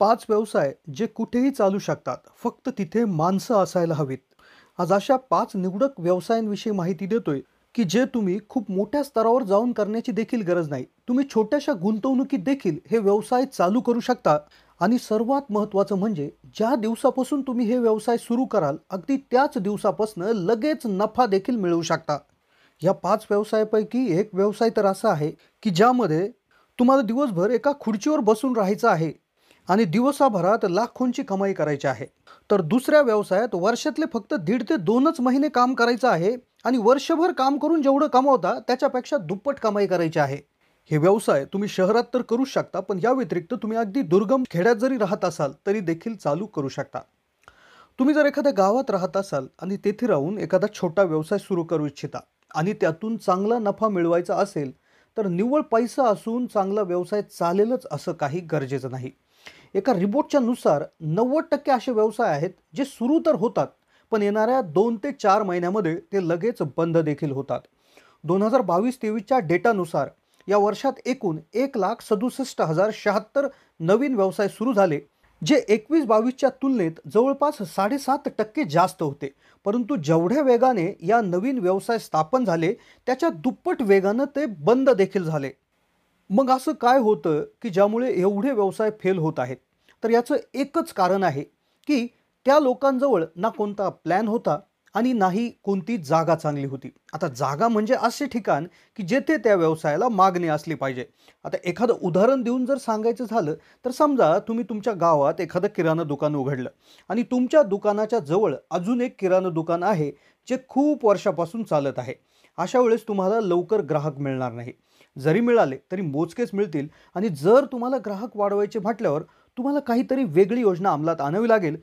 पाच व्यवसाय जे कुठेही चालू शकतात फक्त तिथे माणसं असायला हवीत आज अशा पाच निवडक व्यवसायांविषयी माहिती देतोय की जे तुम्ही खूप मोठ्या स्तरावर जाऊन करण्याची देखील गरज नाही तुम्ही छोट्याशा गुंतवणुकीत देखील हे व्यवसाय चालू करू शकता आणि सर्वात महत्त्वाचं म्हणजे ज्या दिवसापासून तुम्ही हे व्यवसाय सुरू कराल अगदी त्याच दिवसापासून लगेच नफा देखील मिळवू शकता या पाच व्यवसायापैकी एक व्यवसाय तर असा आहे की ज्यामध्ये तुम्हाला दिवसभर एका खुर्चीवर बसून राहायचं आहे आणि दिवसाभरात लाखोंची कमाई करायची आहे तर दुसऱ्या व्यवसायात वर्षातले फक्त दीड ते दोनच महिने काम करायचं आहे आणि वर्षभर काम करून जेवढं कमावता त्याच्यापेक्षा दुप्पट कमाई करायची आहे हे व्यवसाय तुम्ही शहरात तर करू शकता पण या व्यतिरिक्त तुम्ही अगदी दुर्गम खेड्यात जरी राहत असाल तरी देखील चालू करू शकता तुम्ही जर एखाद्या गावात राहत असाल आणि तेथे राहून एखादा छोटा व्यवसाय सुरू करू इच्छिता आणि त्यातून चांगला नफा मिळवायचा असेल तर निव्वळ पैसा असून चांगला व्यवसाय चालेलच असं काही गरजेचं नाही एका रिपोर्टच्यानुसार नव्वद टक्के असे व्यवसाय आहेत जे सुरू तर होतात पण येणाऱ्या दोन ते चार महिन्यामध्ये ते लगेच बंद देखील होतात दोन हजार बावीस तेवीसच्या डेटानुसार या वर्षात एकूण एक लाख सदुसष्ट हजार शहात्तर नवीन व्यवसाय सुरू झाले जे एकवीस बावीसच्या तुलनेत जवळपास साडेसात टक्के जास्त होते परंतु जेवढ्या वेगाने या नवीन व्यवसाय स्थापन झाले त्याच्या दुप्पट वेगानं ते बंद देखील झाले मग असं काय होतं की ज्यामुळे एवढे व्यवसाय फेल होत आहेत तर याचं एकच कारण आहे की त्या लोकांजवळ ना कोणता प्लॅन होता आणि नाही कोणती जागा चांगली होती आता जागा म्हणजे असे ठिकाण की जेथे त्या व्यवसायाला मागणी असली पाहिजे आता एखादं उदाहरण देऊन जर सांगायचं झालं तर समजा तुम्ही तुमच्या गावात एखादं किराणा दुकान उघडलं आणि तुमच्या दुकानाच्या जवळ अजून एक किराणा दुकान आहे जे खूप वर्षापासून चालत आहे अशा वेळेस तुम्हाला लवकर ग्राहक मिळणार नाही जरी मिळाले तरी मोजकेच मिळतील आणि जर तुम्हाला ग्राहक वाढवायचे म्हटल्यावर तुम्हाला काहीतरी वेगळी योजना अंमलात आणावी लागेल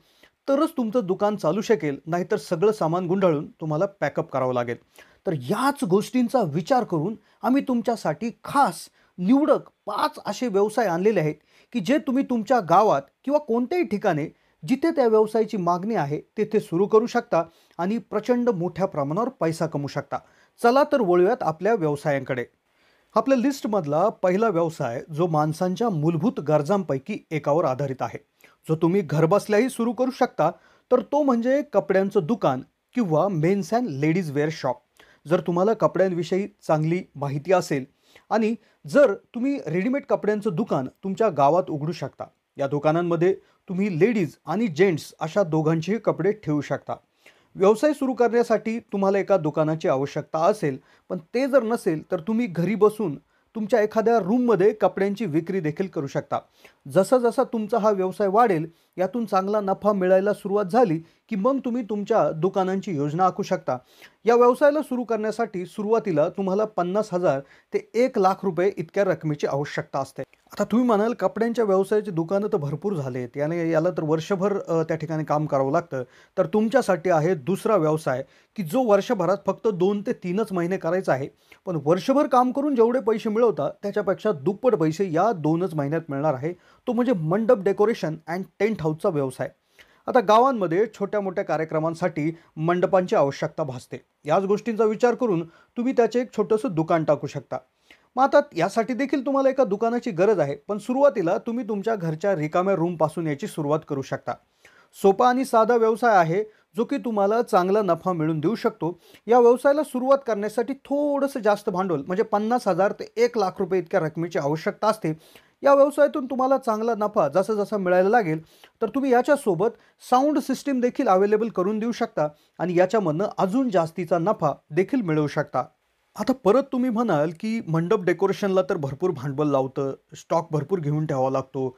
तरच तुमचं दुकान चालू शकेल नाहीतर सगळं सामान गुंडाळून तुम्हाला पॅकअप करावं लागेल तर याच गोष्टींचा विचार करून आम्ही तुमच्यासाठी खास निवडक पाच असे व्यवसाय आणलेले आहेत की जे तुम्ही तुमच्या गावात किंवा कोणत्याही ठिकाणी जिथे त्या व्यवसायाची मागणी आहे तेथे सुरू करू शकता आणि प्रचंड मोठ्या प्रमाणावर पैसा कमवू शकता चला तर वळूयात आपल्या व्यवसायांकडे आपल्या लिस्टमधला पहिला व्यवसाय जो माणसांच्या मूलभूत गरजांपैकी एकावर आधारित आहे जो तुम्ही घरबसल्याही सुरू करू शकता तर तो म्हणजे कपड्यांचं दुकान किंवा men's and ladies wear shop जर तुम्हाला कपड्यांविषयी चांगली माहिती असेल आणि जर तुम्ही रेडीमेड कपड्यांचं दुकान तुमच्या गावात उघडू शकता या दुकानांमध्ये तुम्ही लेडीज आणि जेंट्स अशा दोघांचेही कपडे ठेवू शकता व्यवसाय सुरू करण्यासाठी तुम्हाला एका दुकानाची आवश्यकता असेल पण ते जर नसेल तर तुम्ही घरी बसून तुमच्या एखाद्या रूममध्ये कपड्यांची विक्री देखील करू शकता जसा जसा तुमचा हा व्यवसाय वाढेल यातून चांगला नफा मिळायला सुरुवात झाली की मग तुम्ही तुमच्या दुकानांची योजना आखू शकता या व्यवसायाला सुरू करण्यासाठी सुरुवातीला तुम्हाला पन्नास हजार ते एक लाख रुपये इतक्या रकमेची आवश्यकता असते आता तुम्ही म्हणाल कपड्यांच्या व्यवसायाची दुकानं तर भरपूर झालेत याने याला तर वर्षभर त्या ठिकाणी काम करावं लागतं तर तुमच्यासाठी आहे दुसरा व्यवसाय की जो वर्षभरात फक्त दोन ते तीनच महिने करायचा आहे पण वर्षभर काम करून जेवढे पैसे मिळवता त्याच्यापेक्षा दुप्पट पैसे या दोनच महिन्यात मिळणार आहे तो म्हणजे मंडप डेकोरेशन अँड टेंट हाऊसचा व्यवसाय आता गावांमध्ये छोट्या मोठ्या कार्यक्रमांसाठी मंडपांची आवश्यकता भासते याच गोष्टींचा विचार करून तुम्ही त्याचे एक छोटंसं दुकान टाकू शकता मग आता यासाठी देखील तुम्हाला एका दुकानाची गरज आहे पण सुरुवातीला तुम्ही तुमच्या घरच्या रिकाम्या रूमपासून याची सुरुवात करू शकता सोपा आणि साधा व्यवसाय आहे जो की तुम्हाला चांगला नफा मिळून देऊ शकतो या व्यवसायाला सुरुवात करण्यासाठी थोडंसं जास्त भांडवल म्हणजे पन्नास हजार ते एक लाख रुपये इतक्या रकमेची आवश्यकता असते या व्यवसायातून तुम्हाला चांगला नफा जसं जसा मिळायला लागेल तर तुम्ही याच्यासोबत साऊंड सिस्टीम देखील अवेलेबल करून देऊ शकता आणि याच्यामधनं अजून जास्तीचा नफा देखील मिळवू शकता आता परत तुम्ही म्हणाल, की मंडप डेकोरेशनला तर भरपूर भांडवल लावतं, स्टॉक भरपूर घेऊन ठेवावा लागतो.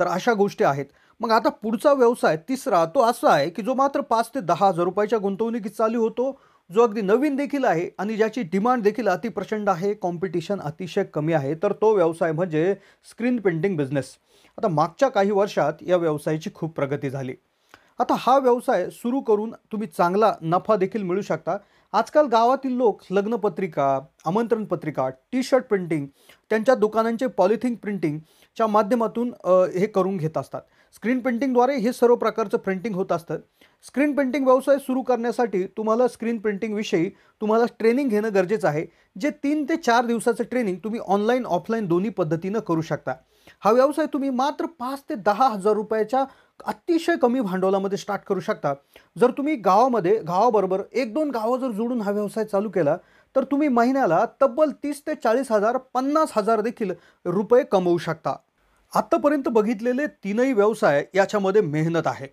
तर अशा गोष्टी आहेत. मग आता पुढचा व्यवसाय तिसरा तो असा आहे, की जो मात्र पाच ते दहा हजार रुपयाच्या गुंतवणुकीत चालू होतो. जो अगदी नवीन देखील आहे आणि ज्याची डिमांड देखील अतिप्रचंड आहे. कॉम्पिटिशन अतिशय कमी आहे. तर तो व्यवसाय म्हणजे स्क्रीन पेंटिंग बिझनेस. आता मागच्या काही वर्षात या व्यवसायाची खूप प्रगती झाली. आता हा व्यवसाय सुरू करून तुम्ही चांगला नफा देखील मिळू शकता आजकाल गावातील लोक लग्नपत्रिका आमंत्रण पत्रिका टी शर्ट प्रिंटिंग त्यांच्या दुकानांचे पॉलिथिन प्रिंटिंगच्या माध्यमातून हे करून घेत असतात स्क्रीन प्रिंटिंगद्वारे हे सर्व प्रकारचं प्रिंटिंग होत असतं स्क्रीन प्रिंटिंग व्यवसाय सुरू करण्यासाठी तुम्हाला स्क्रीन प्रिंटिंगविषयी तुम्हाला ट्रेनिंग घेणं गरजेचं आहे जे तीन ते चार दिवसाचं ट्रेनिंग तुम्ही ऑनलाईन ऑफलाईन दोन्ही पद्धतीनं करू शकता हा व्यवसाय तुम्ही मात्र पाच ते दहा हजार रुपयाच्या अतिशय कमी भांडवलामध्ये स्टार्ट करू शकता जर तुम्ही गावामध्ये गावाबरोबर एक दोन गावं जर जोडून हा व्यवसाय चालू केला तर तुम्ही महिन्याला तब्बल तीस ते चाळीस हजार पन्नास हजार देखील रुपये कमवू शकता आत्तापर्यंत बघितलेले तीनही व्यवसाय याच्यामध्ये मेहनत आहे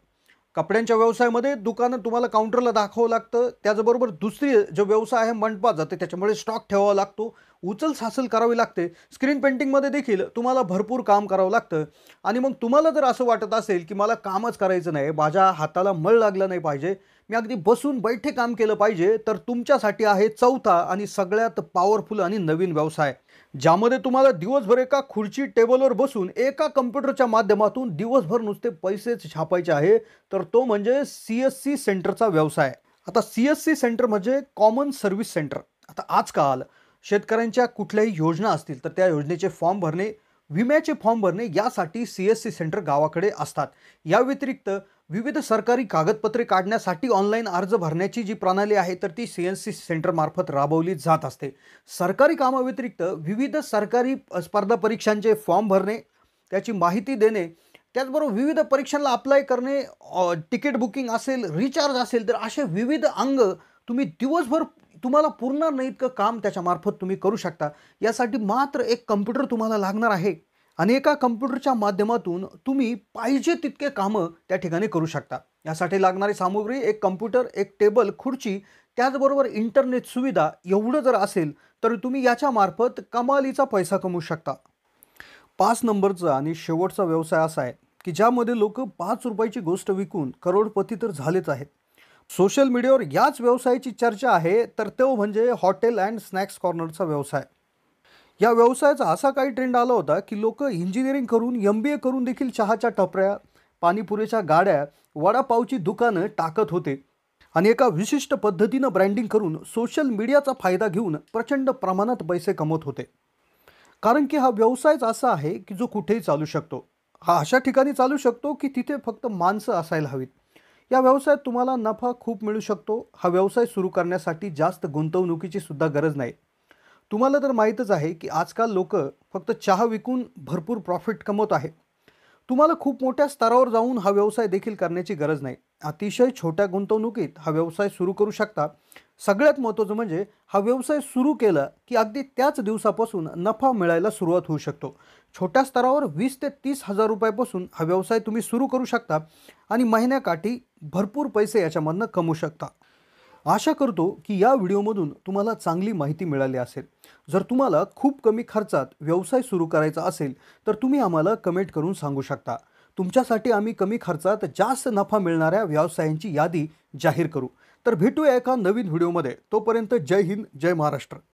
कपड्यांच्या व्यवसायामध्ये दुकानं तुम्हाला काउंटरला दाखवावं लागतं त्याचबरोबर दुसरी जो व्यवसाय आहे मंडपात जाते त्याच्यामुळे स्टॉक ठेवावा लागतो उचल सासल करावी लागते स्क्रीन पेंटिंगमध्ये देखील तुम्हाला भरपूर काम करावं लागतं आणि मग तुम्हाला जर असं वाटत असेल की मला कामच करायचं नाही माझ्या हाताला मळ लागलं नाही पाहिजे मी अगदी बसून बैठे काम केलं पाहिजे तर तुमच्यासाठी आहे चौथा आणि सगळ्यात पॉवरफुल आणि नवीन व्यवसाय ज्यामध्ये तुम्हाला दिवसभर एका खुर्ची टेबलवर बसून एका कम्प्युटरच्या माध्यमातून दिवसभर नुसते पैसेच छापायचे आहे तर तो म्हणजे सी एस सी सेंटरचा व्यवसाय आता सी एस सी सेंटर म्हणजे कॉमन सर्व्हिस सेंटर आता आजकाल शेतकऱ्यांच्या कुठल्याही योजना असतील तर त्या योजनेचे फॉर्म भरणे विम्याचे फॉर्म भरणे यासाठी सी एस सी सेंटर गावाकडे असतात या व्यतिरिक्त विविध सरकारी कागदपत्रे काढण्यासाठी ऑनलाईन अर्ज भरण्याची जी प्रणाली आहे तर ती सी एस सी सेंटरमार्फत राबवली जात असते सरकारी कामाव्यतिरिक्त विविध सरकारी स्पर्धा परीक्षांचे फॉर्म भरणे त्याची माहिती देणे त्याचबरोबर विविध परीक्षांना अप्लाय करणे तिकीट बुकिंग असेल रिचार्ज असेल तर असे विविध अंग तुम्ही दिवसभर तुम्हाला पूर्ण नाही इतकं काम त्याच्यामार्फत तुम्ही करू शकता यासाठी मात्र एक कम्प्युटर तुम्हाला लागणार आहे आणि एका कम्प्युटरच्या माध्यमातून तुम्ही पाहिजे तितके कामं त्या ठिकाणी करू शकता यासाठी लागणारी सामुग्री एक कम्प्युटर एक टेबल खुर्ची त्याचबरोबर इंटरनेट सुविधा एवढं जर असेल तर तुम्ही याच्यामार्फत कमालीचा पैसा कमवू शकता पाच नंबरचा आणि शेवटचा व्यवसाय असा आहे की ज्यामध्ये लोक पाच रुपयाची गोष्ट विकून करोडपती तर झालेच आहेत सोशल मीडियावर याच व्यवसायाची चर्चा आहे तर तो म्हणजे हॉटेल अँड स्नॅक्स कॉर्नरचा व्यवसाय या व्यवसायाचा असा काही ट्रेंड आला होता की लोक इंजिनिअरिंग करून एम बी ए करून देखील चहाच्या टपऱ्या पाणीपुरीच्या गाड्या वडापावची दुकानं टाकत होते आणि एका विशिष्ट पद्धतीनं ब्रँडिंग करून सोशल मीडियाचा फायदा घेऊन प्रचंड प्रमाणात पैसे कमवत होते कारण की हा व्यवसायच असा आहे की जो कुठेही चालू शकतो हा अशा ठिकाणी चालू शकतो की तिथे फक्त माणसं असायला हवीत या व्यवसायात तुम्हाला नफा खूप मिळू शकतो हा व्यवसाय सुरू करण्यासाठी जास्त गुंतवणुकीची सुद्धा गरज नाही तुम्हाला तर माहीतच आहे की आजकाल लोक फक्त चहा विकून भरपूर प्रॉफिट कमवत आहे तुम्हाला खूप मोठ्या स्तरावर जाऊन हा व्यवसाय देखील करण्याची गरज नाही अतिशय छोट्या गुंतवणुकीत हा व्यवसाय सुरू करू शकता सगळ्यात महत्त्वाचं म्हणजे हा व्यवसाय सुरू केला की अगदी त्याच दिवसापासून नफा मिळायला सुरुवात होऊ शकतो छोट्या स्तरावर वीस ते तीस हजार रुपयापासून हा व्यवसाय तुम्ही सुरू करू शकता आणि महिन्याकाठी भरपूर पैसे याच्यामधनं कमवू शकता आशा करतो की या व्हिडिओमधून तुम्हाला चांगली माहिती मिळाली असेल जर तुम्हाला खूप कमी खर्चात व्यवसाय सुरू करायचा असेल तर तुम्ही आम्हाला कमेंट करून सांगू शकता तुमच्यासाठी आम्ही कमी खर्चात जास्त नफा मिळणाऱ्या व्यवसायांची यादी जाहीर करू तर भेटूया एका नवीन व्हिडिओमध्ये तोपर्यंत जय हिंद जय महाराष्ट्र